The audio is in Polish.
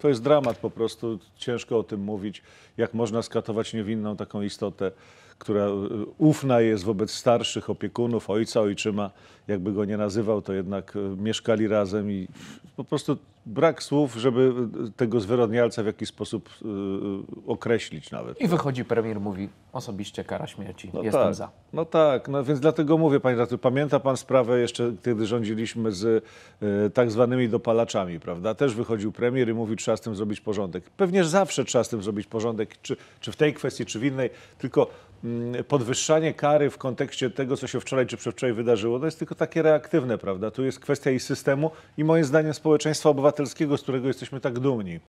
To jest dramat po prostu, ciężko o tym mówić, jak można skatować niewinną taką istotę, która y, ufna jest wobec starszych opiekunów, ojca, ojczyma, jakby go nie nazywał, to jednak y, mieszkali razem i po prostu brak słów, żeby e, tego zwyrodnialca w jakiś sposób e, e, określić nawet. I no. wychodzi premier, mówi osobiście kara śmierci, no jestem tak. za. No tak, no więc dlatego mówię, panie redaktor, pamięta pan sprawę jeszcze, kiedy rządziliśmy z tak zwanymi dopalaczami, prawda? Też wychodził premier i mówi, trzeba z tym zrobić porządek. Pewnie zawsze trzeba z tym zrobić porządek, czy, czy w tej kwestii, czy w innej, tylko Mm, podwyższanie kary w kontekście tego, co się wczoraj czy przedwczoraj wydarzyło, to jest tylko takie reaktywne, prawda? Tu jest kwestia i systemu, i moim zdaniem społeczeństwa obywatelskiego, z którego jesteśmy tak dumni.